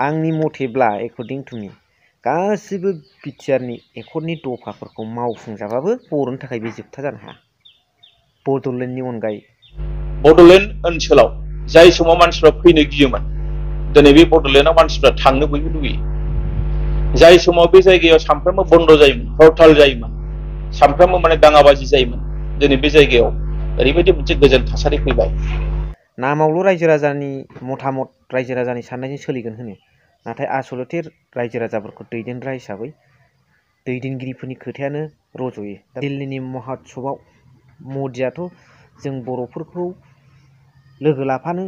आंनि मथेब्ला according to मि गासिबो बिटिआरनि एकर्डनि दफाफोरखौ मावफुंजाबाबो बर'नि थाखाय बे जोबथा जानो हाया बड'लेण्डनि अनगायै बड'लेण्ड ओनसोलाव जाय समाव मानसिफ्रा फैनो गियोमोन दिनै बे बड'लेण्डआव मानसिफ्रा थांनो बयबो लुबैयो जाय समाव बे जायगायाव सानफ्रोमबो बन्द' जायोमोन हरताल जायोमोन सानफ्रोमबो माने दाङाबाजि जायोमोन दिनै बे जायगायाव ओरैबायदि मोनसे गोजोन थासारि फैबाय नामावल' रायजो राजानि मतामत रायजो राजानि साननायजों सोलिगोन होनो नाथाय आसलथे रायजो राजाफोरखौ दैदेनग्रा हिसाबै दैदेनगिरिफोरनि खोथायानो रज'यो दिल्लीनि महात्सबआव मदियाथ' जों बर'फोरखौ लोगो लाफानो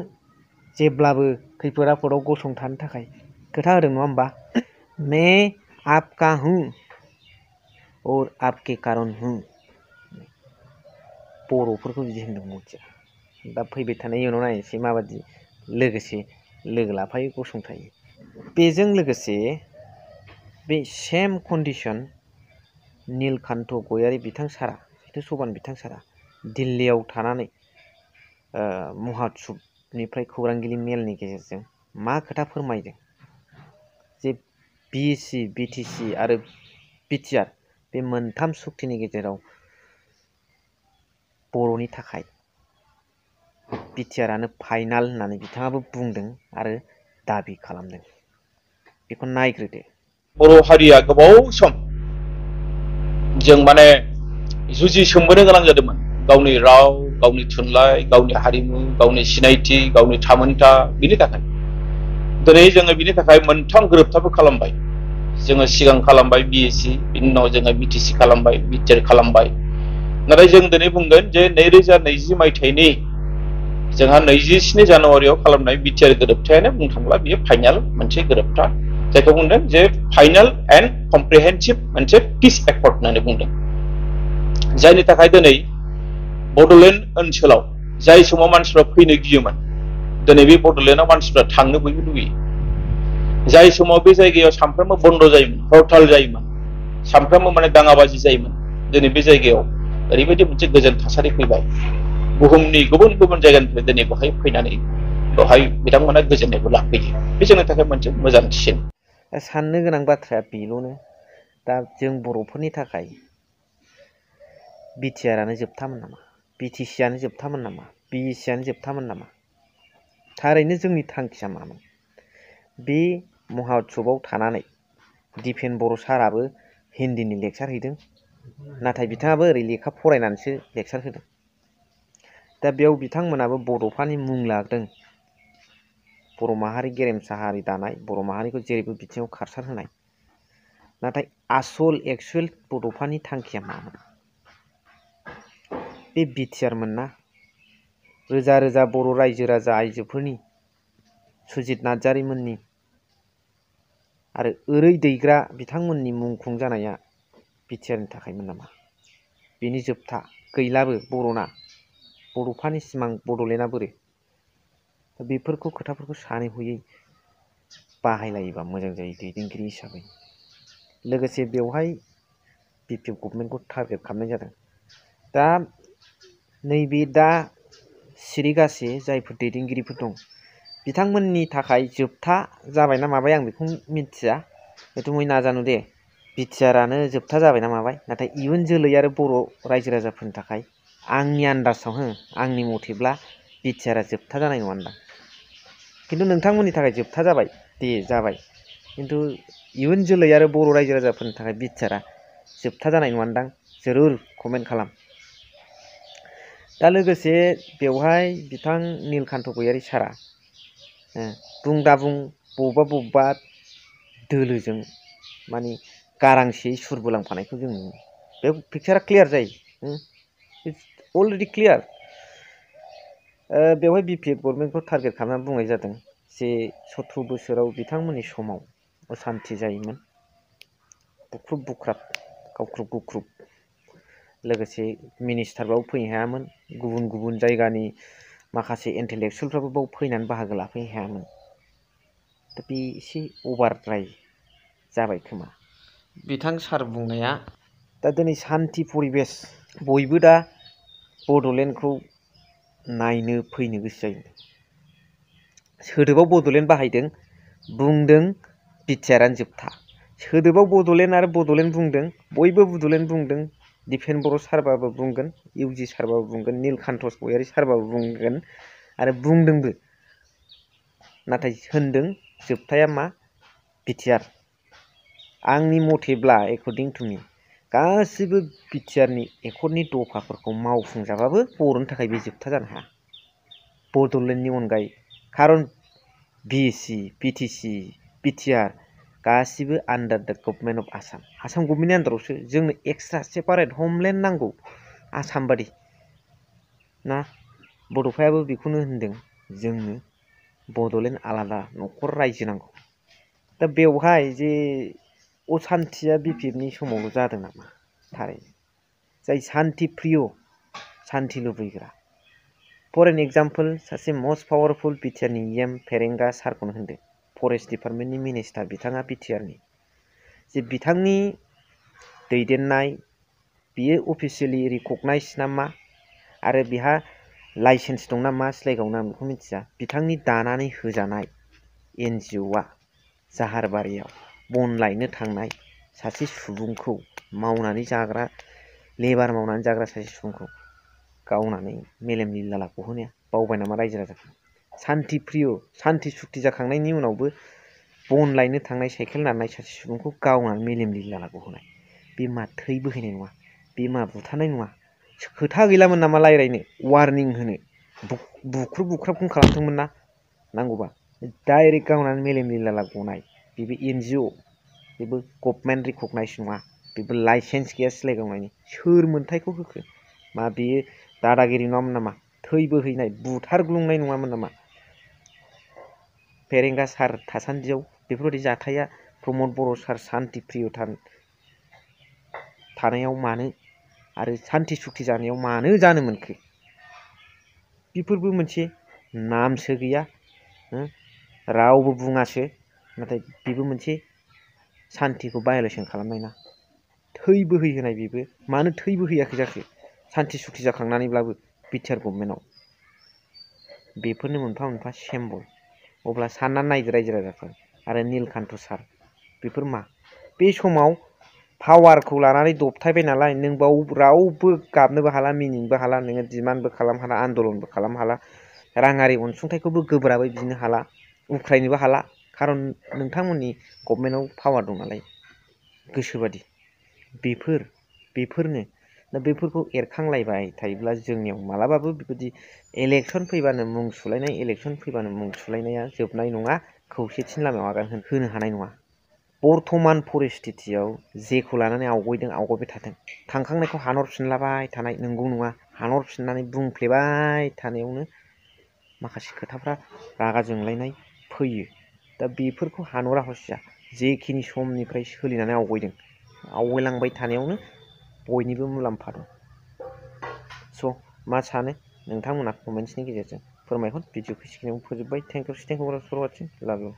जेब्लाबो खैफोद आफोदाव गसंथानो थाखाय खोथा होदों नङा होमबा मे आपका हुं और आपके कारण हुं बर'फोरखौ बिदि होनदों मदिया दा फैबाय थानाय इयुनाव नायनोसै माबादि लोगोसे लोगो गसंथायो बेजों लोगोसे बे सेम कन्डिसन नीलकान्त गयारी बिथां सारा जितु सबान बिथां सारा दिल्लीयाव थानानै महात्सुबनिफ्राय खौरांगिरि मेलनि गेजेरजों मा खोथा फोरमायदों जे बिएसि बिटिसि आरो बिटिआर बे मोनथाम सुक्तिनि गेजेराव बर'नि थाखाय बिटिआरआनो फाइनाल होननानै बिथाङाबो बुंदों आरो दाबि खालामदों बेखौ नायग्रोदो बर' हारिया गोबाव सम जों माने जुजिसोमबोनो गोनां जादोंमोन गावनि राव गावनि थुनलाइ गावनि हारिमु गावनि सिनायथि गावनि थामोन्था बिनि थाखाय दिनै जोङो बिनि थाखाय मोनथाम गोरोबथाबो खालामबाय जोङो सिगां खालामबाय बि सि बिनि उनाव जोङो बि टि सि खालामबाय बिटिआर खालामबाय नाथाय जों दिनै बुंगोन जे नैरोजा नैजि मायथाइनि जोंहा नैजिस्नि जानुवारियाव खालामनाय बिटिआर गोरोबथायानो बुंनो थांब्ला बियो फाइनाल मोनसे गोरोबथा जायखौ बुंदों जे फाइनाल एन्ड कम्प्रिहेन्सिभ मोनसे पिस एकर्ड होननानै बुंदों जायनि थाखाय दिनै बड'लेण्ड ओनसोलाव जाय समाव मानसिफ्रा फैनो गियोमोन दिनै बे बड'लेण्डआव मानसिफ्रा थांनो बयबो लुबैयो जाय समाव बे जायगायाव सानफ्रोमबो बन्द' जायोमोन हरताल जायोमोन सानफ्रोमबो माने दाङाबाजि जायोमोन दिनै बे जायगायाव ओरैबायदि मोनसे गोजोन थासारि फैबाय बुहुमनि गुबुन गुबुन जायगानिफ्राय दिनै बेवहाय फैनानै बेवहाय बिथांमोना गोजोननायखौ लाफैयो बे थाखाय मोनसे मोजांसिन साननो गोनां बाथ्राया बेल'नो दा जों बर'फोरनि थाखाय बिटिआरआनो जोबथामोन नामा बिटिसिआनो जोबथामोन नामा बिएसिआनो जोबथामोन नामा थारैनो जोंनि थांखिया मामोन बे महाउत्सबाव थानानै दिपेन बर' साराबो हिन्दीनि लेक्सार हैदों नाथाय बिथाङाबो ओरै लेखा फरायनानैसो लेक्सार होदों दा बेयाव बिथांमोनाबो बड'फानि मुं लादों बर' माहारि गेरेमसा हारि दानाय बर' माहारिखौ जेरैबो बिथिङाव खारसार होनाय नाथाय आसल एक्सुवेल बड'फानि थांखिया मामोन बे बिटिआरमोन ना रोजा रोजा बर' रायजो राजा आइजोफोरनि सुजित नार्जारिमोननि आरो ओरै दैग्रा बिथांमोननि मुंखुं जानाया बिटिआरनि थाखायमोन नामा बेनि जोबथा गैलाबो बर'ना बड'फानि सिमां बड'लेण्डआ बोरै दा बेफोरखौ खोथाफोरखौ सानै हयै बाहायलायोबा मोजां जायो दैदेनगिरि हिसाबै लोगोसे बेवहाय बि पि एफ गभर्नमेन्टखौ टार्गेट खालामनाय जादों दा नैबे दा सिरिगासे जायफोर दैदेनगिरिफोर दं बिथांमोननि थाखाय जोबथा जाबायना माबाय आं बेखौ मिथिया बेथ' मुइ नाजानु दे बिटिआरआनो जोबथा जाबायना माबाय नाथाय इयुन जोलै आरो बर' रायजो राजाफोरनि थाखाय आंनि आन्दासाव हो आंनि मथेब्ला बिटिआरआ जोबथा जानाय नङादां खिन्थु नोंथांमोननि थाखाय जोबथा जाबाय दे जाबाय खिन्थु इयुन जोलै आरो बर' रायजो राजाफोरनि थाखाय बिटिआरआ जोबथा जानाय नङादां जोरुर कमेन्ट खालाम दा लोगोसे बेवहाय बिथां नीलकान्त गयारि सारा बुंदा बुं बबेबा बबेबा दोलोजों माने गारांसियै सुर बोलांफानायखौ जों नुयो बे पिक्चारा क्लियार जायो अलरेडि क्लियार बेवहाय बि पि एफ गभर्नमेन्टखौ टार्गेट खालामनानै बुंनाय जादों जे सत्र' बोसोराव बिथांमोननि समाव असान्ति जायोमोन बुख्रुब बुख्राब गावख्रुब गुख्रुब लोगोसे मिनिस्टारबाबो फैनो हायामोन गुबुन गुबुन जायगानि माखासे इन्टेलेक्सुवेलफ्राबो बाव फैनानै बाहागो लाफैनो हायामोन दा बे एसे अभारद्राय जाबाय खोमा बिथां सार बुंनाया दा दिनै सान्ति परिबेस बयबो दा बड'लेण्डखौ नायनो फैनो गोसो जायोमोन सोदोबाव बड'लेण्ड बाहायदों बुंदों बिटिआरआनो जोबथा सोदोबाव बड'लेण्ड आरो बड'लेण्ड बुंदों बयबो बड'लेण्ड बुंदों दिपेन बर' सारबाबो बुंगोन इउजि सारबाबो बुंगोन नीलकान्तस बयारि सारबाबो बुंगोन आरो बुंदोंबो नाथाय होनदों जोबथाया मा बिटिआर आंनि मथेब्ला एकर्डिं टु मी गासिबो बिटिआरनि एकर्डनि दफाफोरखौ मावफुंजाबाबो बर'नि थाखाय बे जोबथा जानो हाया बड'लेण्डनि अनगायै खारन बिएसि बिटिसि बिटिआर गासिबो under the government of Assam Assam गभमेन्टनि आन्डारावसो जोंनो एक्सट्रा सेपारेट हमलेण्ड नांगौ आसाम बादि ना बड'फायाबो बेखौनो होनदों जोंनो बड'लेण्ड आलादा न'खर रायजो नांगौ दा बेवहाय जे असान्थिया बिपिएफनि समावल' जादों नामा थारैनो जाय सान्थि प्रिय सान्थि लुबैग्रा फर एन एग्जाम्पल सासे मस्ट पावारफुल बिटिआरनि एम फेरेंगा सारखौनो होनदों फरेस्ट डिपार्टमेन्टनि मिनिस्टार बिथाङा बिटिआरनि जे बिथांनि दैदेननाय बियो अफिसियेलि रिकगनाइज ना मा आरो बिहा लाइसेन्स दं ना सिलायगावना बेखौ मिथिया बिथांनि दानानै होजानाय एन जि अ आ जाहारबारियाव बन लायनो थांनाय सासे सुबुंखौ मावनानै जाग्रा लेबार मावनानै जाग्रा सासे सुबुंखौ गावनानै मेलेमनि लालाखौ होनो बावबाय नामा रायजो राजाफ्रा सान्थि प्रिय सान्थि सुक्ति जाखांनायनि उनावबो बन लायनो थांनाय साइकेल नारनाय सासे सुबुंखौ गावनानै मेलेमनि लालाखौ होनाय बे मा थै बोहैनाय नङा बे मा बुथारनाय नङा खोथा गैलामोन नामा रायज्लायनो वार्निं होनो बुख्रुब बुख्राबखौनो खालामथोंमोन ना नांगौबा डाइरेक्ट गावनानै मेलेमनि लाला गनाय बेबो एन जि अ बेबो गभर्नमेन्ट रिकगनाइज नङा बेबो लाइसेन्स गैया सिलाय गावनायनि सोर मोन्थायखौ नामा थै बोहैनाय बुथारग्लुंनाय नङामोन नामा फेरेंगा सार थासान्दियाव बेफोरबायदि जाथाया प्रमद बर' सार शान्ति प्रिय थानायाव मानो आरो शान्ति सुखि जानायाव मानो जानो मोनखो बेफोरबो मोनसे नामसो गैया रावबो बुङासो नाथाय बेबो मोनसे सान्थिखौ भाय'लेसन खालामनायना थै बोहैहोनाय बेबो मानो थै बोहैयाखै जाखो सान्थि सुखि जाखांनानैब्लाबो बिटिआर गभर्नमेन्टआव बेफोरनो मोनफा मोनफा सिम्बल अब्ला साननानै नायदो रायजो राजाफ्रा आरो नीलकान्त सार बेफोर मा बे समाव पावारखौ लानानै दबथायबाय नालाय नों बाव रावबो गाबनोबो हाला मिनिनोबो हाला नोङो डिमान्डबो खालामनो हाला आन्दलनबो खालामनो हाला राङारि अनसुंथाइखौबो गोब्राबै बिनो हाला उख्रायनोबो हाला खारन नोंथांमोननि गभर्नमेन्टआव पावार दं नालाय गोसोबादि बेफोर बेफोरनो दा बेफोरखौ एरखांलायबाय थायोब्ला जोंनियाव मालाबाबो बेबायदि इलेक्सन फैबानो मुं सुलायनाय इलेक्सन फैबानो मुं सुलायनाया जोबनाय नङा खौसेथिनि लामायाव आगान होनो हानाय नङा बर्तमान परिस्थितियाव जेखौ लानानै आवगायदों आवगायबाय थाथों थांखांनायखौ हानहरफिनलाबाय थानाय नंगौ नङा हानहरफिननानै बुंफ्लेबाय थानायावनो माखासे खोथाफ्रा रागा जोंलायनाय फैयो दा बेफोरखौ हानहरा हसिया जेखिनि समनिफ्राय सोलिनानै आवगायदों आवगायलांबाय थानायावनो बयनिबो मुलाम्फा दं स' मा सानो नोंथांमोना कमेन्ट्सनि गेजेरजों फोरमायहर भिडिअखौ एसेखिनियावनो फोजोब्बाय थेंक इउ थेंक इउ फर वाचिं लाभ इउ